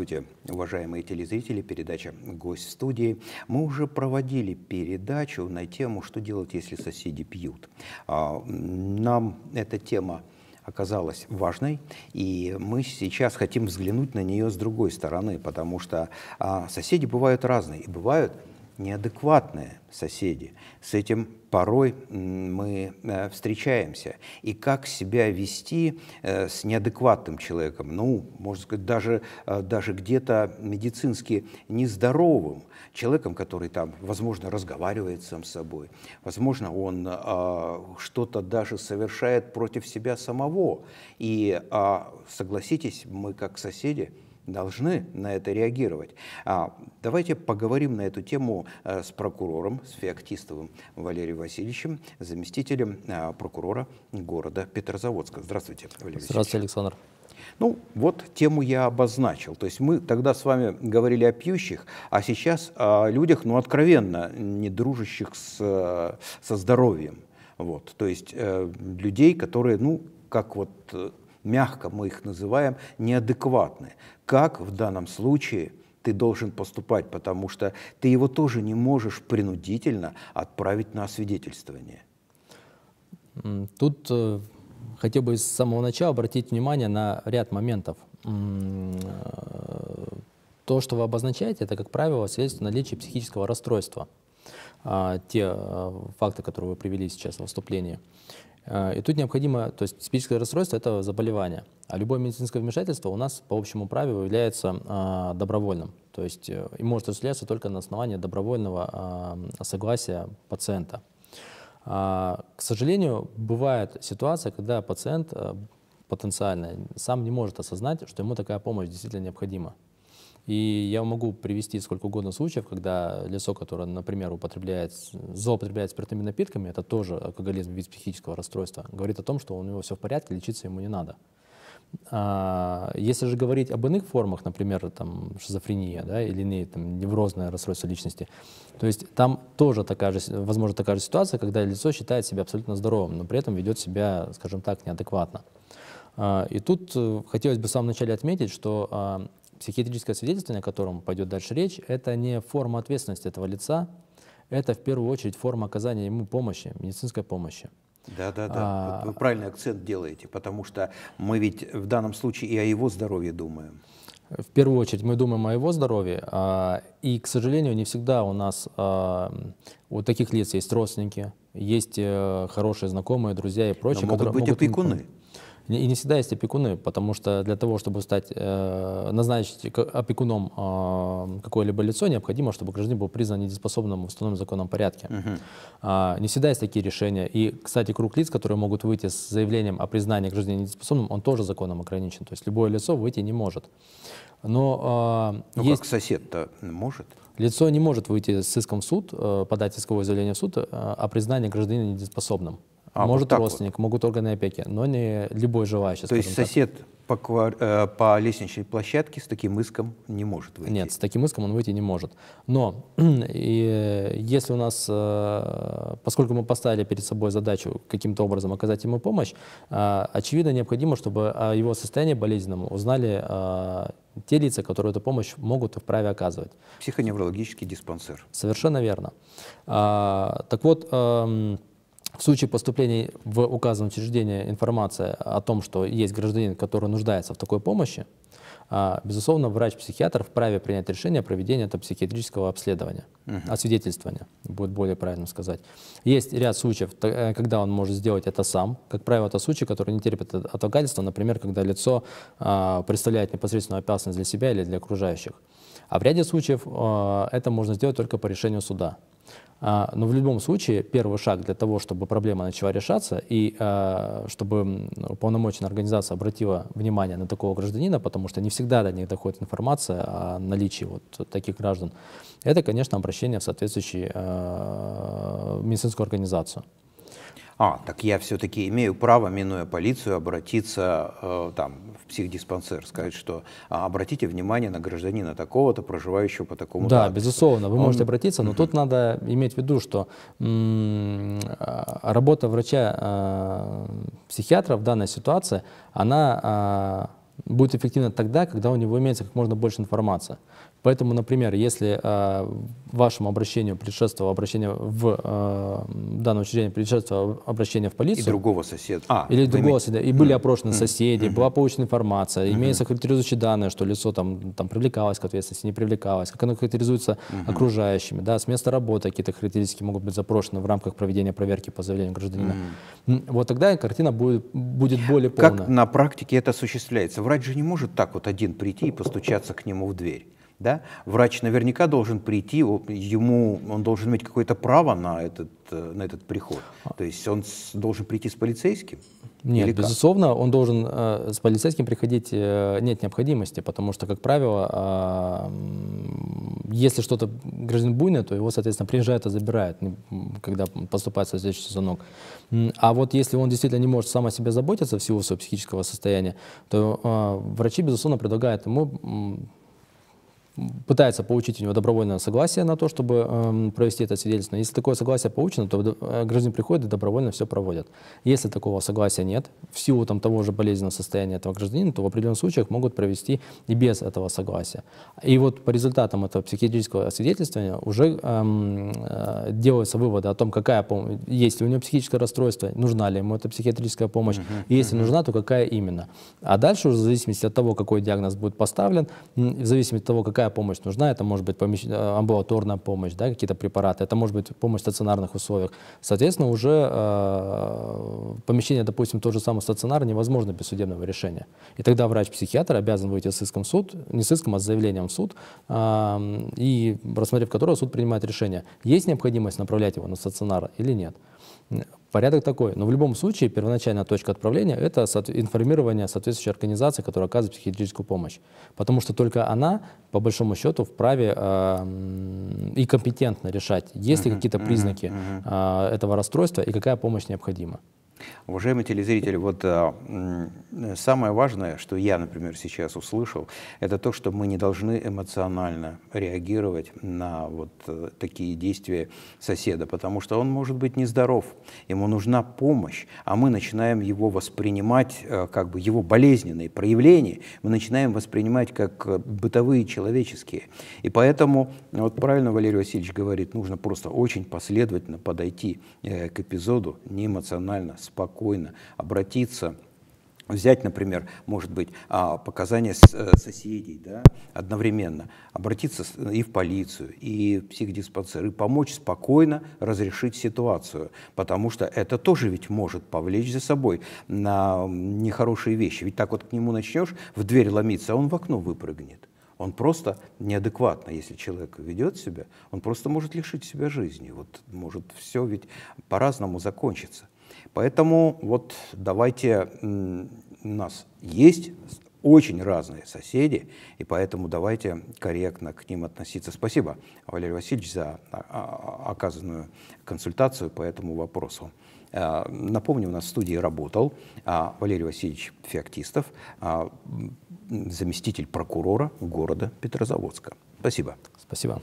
Здравствуйте, уважаемые телезрители, передача «Гость студии». Мы уже проводили передачу на тему «Что делать, если соседи пьют?». А, нам эта тема оказалась важной, и мы сейчас хотим взглянуть на нее с другой стороны, потому что а, соседи бывают разные, и бывают – неадекватные соседи. С этим порой мы э, встречаемся. И как себя вести э, с неадекватным человеком, ну, можно сказать, даже, э, даже где-то медицински нездоровым человеком, который там, возможно, разговаривает сам с собой, возможно, он что-то даже совершает против себя самого. И а, согласитесь, мы как соседи, должны на это реагировать. А, давайте поговорим на эту тему э, с прокурором, с Феоктистовым Валерием Васильевичем, заместителем э, прокурора города Петрозаводска. Здравствуйте, Валерий Здравствуйте, Васильевич. Александр. Ну, вот тему я обозначил. То есть мы тогда с вами говорили о пьющих, а сейчас о людях, ну, откровенно, не дружащих с, э, со здоровьем. Вот, то есть э, людей, которые, ну, как вот мягко мы их называем, неадекватны. Как в данном случае ты должен поступать, потому что ты его тоже не можешь принудительно отправить на освидетельствование. Тут э, хотел бы с самого начала обратить внимание на ряд моментов. Э, то, что вы обозначаете, это, как правило, свидетельство наличия психического расстройства. А, те э, факты, которые вы привели сейчас в выступлении. Э, и тут необходимо, то есть психическое расстройство – это заболевание, а любое медицинское вмешательство у нас по общему правилу является а, добровольным, то есть э, и может осуществляться только на основании добровольного а, согласия пациента. А, к сожалению, бывает ситуация, когда пациент э, потенциально сам не может осознать, что ему такая помощь действительно необходима. И я могу привести сколько угодно случаев, когда лицо, которое, например, употребляет, злоупотребляет спиртными напитками, это тоже алкоголизм, вид психического расстройства, говорит о том, что у него все в порядке, лечиться ему не надо. А, если же говорить об иных формах, например, там, шизофрения да, или иные там, неврозное расстройство личности, то есть там тоже такая же, возможно такая же ситуация, когда лицо считает себя абсолютно здоровым, но при этом ведет себя, скажем так, неадекватно. А, и тут э, хотелось бы в самом начале отметить, что а, психиатрическое свидетельство, о котором пойдет дальше речь, это не форма ответственности этого лица, это в первую очередь форма оказания ему помощи, медицинской помощи. Да, да, да. А, Вы правильный акцент делаете, потому что мы ведь в данном случае и о его здоровье думаем. В первую очередь мы думаем о его здоровье, а, и, к сожалению, не всегда у нас а, у таких лиц есть родственники, есть э, хорошие знакомые, друзья и прочее. Но могут которые, быть опекуны. Могут, и не всегда есть опекуны, потому что для того, чтобы стать, э, назначить опекуном э, какое-либо лицо, необходимо, чтобы гражданин был признан недееспособным в установленном законном порядке. Угу. Не всегда есть такие решения. И, кстати, круг лиц, которые могут выйти с заявлением о признании гражданина недееспособным, он тоже законом ограничен. То есть любое лицо выйти не может. Но, э, ну, есть... как сосед-то может? Лицо не может выйти с иском в суд, э, подать исковое заявление в суд о признании гражданина недееспособным. А, Может вот родственник, вот. могут органы опеки, но не любой желающий. То есть сосед так. по, квар... Э, по лестничной площадке с таким иском не может выйти? Нет, с таким иском он выйти не может. Но и э, если у нас, э, поскольку мы поставили перед собой задачу каким-то образом оказать ему помощь, очевидно необходимо, чтобы о его состоянии болезненном узнали те лица, которые эту помощь могут вправе оказывать. Психоневрологический диспансер. Совершенно верно. А, так вот эм, в случае поступления в указанное учреждение информация о том, что есть гражданин, который нуждается в такой помощи, а, безусловно, врач-психиатр вправе принять решение о проведении этого психиатрического обследования, угу. освидетельствования, будет более правильно сказать. Есть ряд случаев, э, когда он может сделать это сам. Как правило, это случаи, которые не терпят отлагательства, например, когда лицо а, представляет непосредственную опасность для себя или для окружающих. А в ряде случаев а, это можно сделать только по решению суда. А, но в любом случае, первый шаг для того, чтобы проблема начала решаться, и а, чтобы полномочная организация обратила внимание на такого гражданина, потому что не всегда до них доходит информация о наличии вот таких граждан, это, конечно, обращение в соответствующую а, медицинскую организацию а, так я все-таки имею право, минуя полицию, обратиться э, там, в психдиспансер, сказать, что а, обратите внимание на гражданина такого-то, проживающего по такому Да, адресу. безусловно, вы Он... можете обратиться, но mm тут надо иметь в виду, что работа врача-психиатра э, в данной ситуации, она... Э, будет эффективно тогда, когда у него имеется как можно больше информации. Поэтому, например, если э, вашему обращению предшествовало обращение в э, данное учреждение предшествовало обращение в полицию. И другого соседа. А, или другого име... соседа. И были опрошены mm -hmm. соседи, mm -hmm. была получена информация, mm -hmm. имеются характеризующие данные, что лицо там, там привлекалось к ответственности, не привлекалось, как оно характеризуется окружающими. Да, с места работы какие-то характеристики могут быть запрошены в рамках проведения проверки по заявлению гражданина. Вот тогда картина будет, будет более полная. Как на практике это осуществляется? Врач же не может так вот один прийти и постучаться к нему в дверь. Да? Врач наверняка должен прийти, ему, он должен иметь какое-то право на этот, э, на этот приход. А. То есть он с, должен прийти с полицейским? Нет, Или безусловно, как? он должен э, с полицейским приходить, э, нет необходимости, потому что, как правило, э, если что-то гражданин буйное, то его, соответственно, приезжают и забирают, когда поступает соответствующий звонок. А вот если он действительно не может сам о себе заботиться в силу своего психического состояния, то э, врачи, безусловно, предлагают ему пытается получить у него добровольное согласие на то, чтобы э, провести это свидетельство. Если такое согласие получено, то э, гражданин приходит и добровольно все проводит. Если такого согласия нет, в силу там, того же болезненного состояния этого гражданина, то в определенных случаях могут провести и без этого согласия. И вот по результатам этого психиатрического свидетельствования уже эм, э, делаются выводы о том, какая помощь, есть ли у него психическое расстройство, нужна ли ему эта психиатрическая помощь, uh -huh, и если uh -huh. нужна, то какая именно. А дальше уже в зависимости от того, какой диагноз будет поставлен, в зависимости от того, какая какая помощь нужна. Это может быть помещ... Э, амбулаторная помощь, да, какие-то препараты, это может быть помощь в стационарных условиях. Соответственно, уже э, помещение, допустим, то же самое стационар невозможно без судебного решения. И тогда врач-психиатр обязан выйти с иском в суд, не с иском, а с заявлением в суд, э, и рассмотрев которое, суд принимает решение, есть необходимость направлять его на стационар или нет. Порядок такой, но в любом случае первоначальная точка отправления – это информирование соответствующей организации, которая оказывает психиатрическую помощь. Потому что только она, по большому счету, вправе э, и компетентно решать, есть ли какие-то признаки э, этого расстройства и какая помощь необходима. Уважаемые телезрители, вот а, самое важное, что я, например, сейчас услышал, это то, что мы не должны эмоционально реагировать на вот а, такие действия соседа, потому что он может быть нездоров, ему нужна помощь, а мы начинаем его воспринимать, а, как бы его болезненные проявления, мы начинаем воспринимать как э, бытовые человеческие. И поэтому, вот правильно Валерий Васильевич говорит, нужно просто очень последовательно подойти э, к эпизоду, не эмоционально, с спокойно обратиться Взять, например, может быть, а, показания э, соседей да, одновременно, обратиться и в полицию, и в психдиспансер, и помочь спокойно разрешить ситуацию, потому что это тоже ведь может повлечь за собой на нехорошие вещи. Ведь так вот к нему начнешь в дверь ломиться, а он в окно выпрыгнет. Он просто неадекватно, если человек ведет себя, он просто может лишить себя жизни. Вот может все ведь по-разному закончиться. Поэтому вот давайте, у нас есть очень разные соседи, и поэтому давайте корректно к ним относиться. Спасибо, Валерий Васильевич, за а, а, оказанную консультацию по этому вопросу. А, напомню, у нас в студии работал Валерий Васильевич Феоктистов, заместитель прокурора города Петрозаводска. Спасибо. Спасибо.